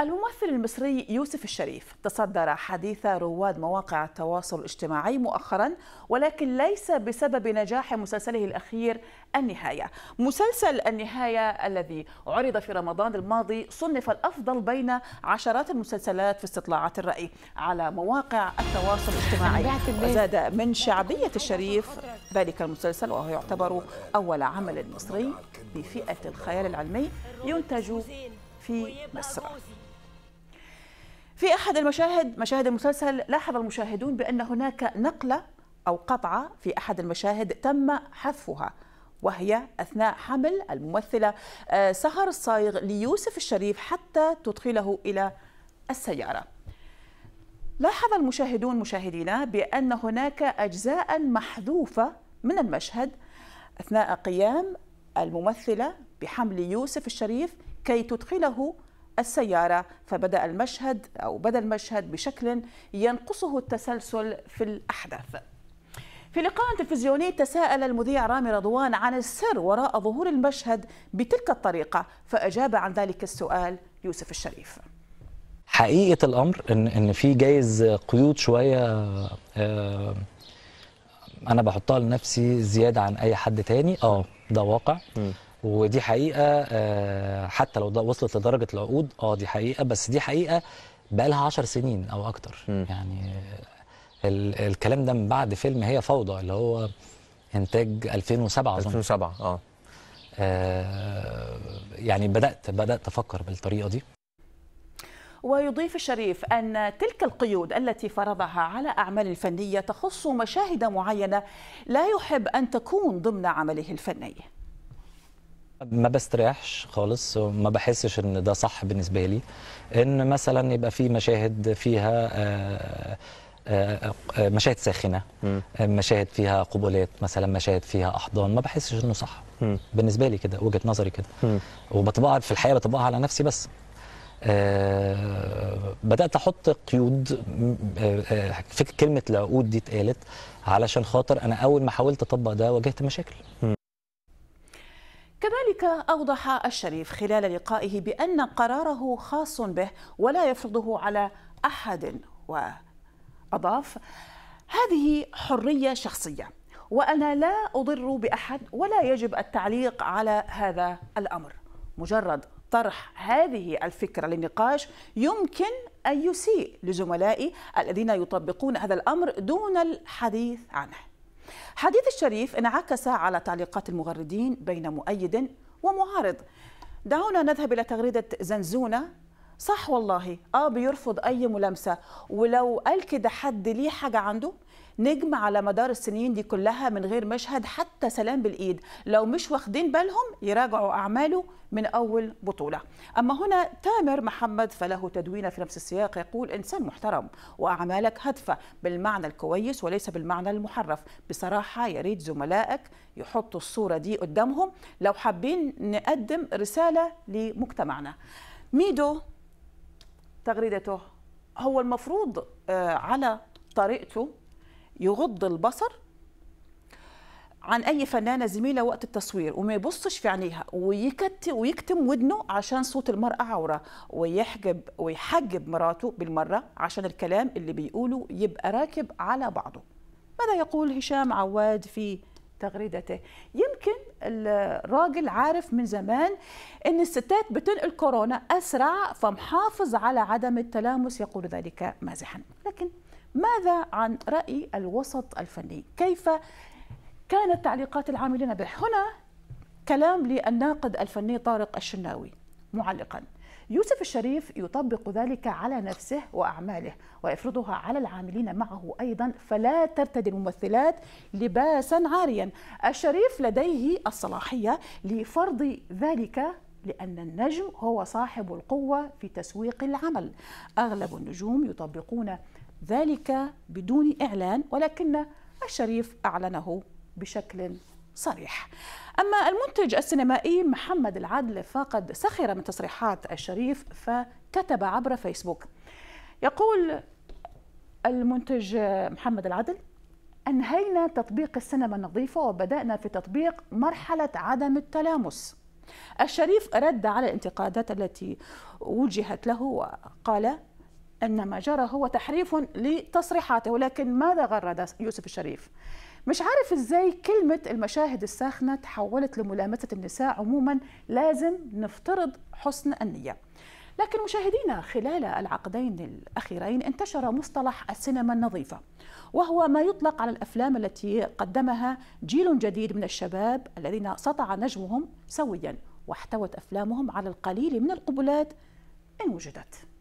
الممثل المصري يوسف الشريف تصدر حديث رواد مواقع التواصل الاجتماعي مؤخرا ولكن ليس بسبب نجاح مسلسله الاخير النهايه. مسلسل النهايه الذي عرض في رمضان الماضي صنف الافضل بين عشرات المسلسلات في استطلاعات الراي على مواقع التواصل الاجتماعي وزاد من شعبيه الشريف ذلك المسلسل وهو يعتبر اول عمل مصري بفئه الخيال العلمي ينتج في مصر في أحد المشاهد مشاهد المسلسل لاحظ المشاهدون بأن هناك نقلة أو قطعة في أحد المشاهد تم حذفها وهي أثناء حمل الممثلة آه، سهر الصايغ ليوسف الشريف حتى تدخله إلى السيارة لاحظ المشاهدون مشاهدينا بأن هناك أجزاء محذوفة من المشهد أثناء قيام الممثلة بحمل يوسف الشريف كي تدخله السيارة فبدأ المشهد أو بدأ المشهد بشكل ينقصه التسلسل في الأحداث في لقاء تلفزيوني تساءل المذيع رامي رضوان عن السر وراء ظهور المشهد بتلك الطريقة فأجاب عن ذلك السؤال يوسف الشريف حقيقة الأمر إن إن في جايز قيود شوية آه، أنا بحطها لنفسي زيادة عن أي حد تاني أه ده واقع ودي حقيقه آه، حتى لو وصلت لدرجه العقود اه دي حقيقه بس دي حقيقه بقى لها 10 سنين او اكتر م. يعني ال الكلام ده من بعد فيلم هي فوضى اللي هو انتاج 2007 اظن 2007 آه. اه يعني بدات بدات افكر بالطريقه دي ويضيف الشريف أن تلك القيود التي فرضها على أعمال الفنية تخص مشاهد معينة لا يحب أن تكون ضمن عمله الفني ما بستريحش خالص وما بحسش ان ده صح بالنسبه لي ان مثلا يبقى في مشاهد فيها آه، آه، آه، مشاهد ساخنه مشاهد فيها قبلات مثلا مشاهد فيها احضان ما بحسش انه صح بالنسبه لي كده وجهه نظري كده وبطبقها في الحقيقه بطبقها على نفسي بس بدات احط قيود فكره كلمه العقود دي اتقالت علشان خاطر انا اول ما حاولت اطبق ده واجهت مشاكل كذلك أوضح الشريف خلال لقائه بأن قراره خاص به ولا يفرضه على أحد وأضاف هذه حرية شخصية وأنا لا أضر بأحد ولا يجب التعليق على هذا الأمر مجرد طرح هذه الفكرة للنقاش يمكن أن يسيء لزملائي الذين يطبقون هذا الأمر دون الحديث عنه حديث الشريف انعكس على تعليقات المغردين بين مؤيد ومعارض دعونا نذهب إلى تغريدة زنزونة صح والله اه بيرفض اي ملامسه ولو قال كده حد ليه حاجه عنده نجم على مدار السنين دي كلها من غير مشهد حتى سلام بالايد لو مش واخدين بالهم يراجعوا اعماله من اول بطوله اما هنا تامر محمد فله تدوينه في نفس السياق يقول انسان محترم واعمالك هادفه بالمعنى الكويس وليس بالمعنى المحرف بصراحه يا ريت زملائك يحطوا الصوره دي قدامهم لو حابين نقدم رساله لمجتمعنا ميدو تغريدته هو المفروض آه، على طريقته يغض البصر عن اي فنانه زميله وقت التصوير وما يبصش في عينيها ويكتم ودنه عشان صوت المراه عوره ويحجب ويحجب مراته بالمره عشان الكلام اللي بيقوله يبقى راكب على بعضه ماذا يقول هشام عواد في تغريدته الراجل عارف من زمان ان الستات بتنقل كورونا اسرع فمحافظ على عدم التلامس يقول ذلك مازحا لكن ماذا عن راي الوسط الفني كيف كانت تعليقات العاملين به هنا كلام للناقد الفني طارق الشناوي معلقا يوسف الشريف يطبق ذلك على نفسه وأعماله ويفرضها على العاملين معه أيضا فلا ترتدي الممثلات لباسا عاريا الشريف لديه الصلاحية لفرض ذلك لأن النجم هو صاحب القوة في تسويق العمل أغلب النجوم يطبقون ذلك بدون إعلان ولكن الشريف أعلنه بشكل صريح أما المنتج السينمائي محمد العدل فقد سخر من تصريحات الشريف فكتب عبر فيسبوك يقول المنتج محمد العدل أنهينا تطبيق السينما النظيفة وبدأنا في تطبيق مرحلة عدم التلامس الشريف رد على الانتقادات التي وجهت له وقال أن ما جرى هو تحريف لتصريحاته ولكن ماذا غرد يوسف الشريف؟ مش عارف ازاي كلمة المشاهد الساخنة تحولت لملامسة النساء عموما لازم نفترض حسن النية لكن مشاهدينا خلال العقدين الأخيرين انتشر مصطلح السينما النظيفة وهو ما يطلق على الأفلام التي قدمها جيل جديد من الشباب الذين سطع نجمهم سويا واحتوت أفلامهم على القليل من القبلات إن وجدت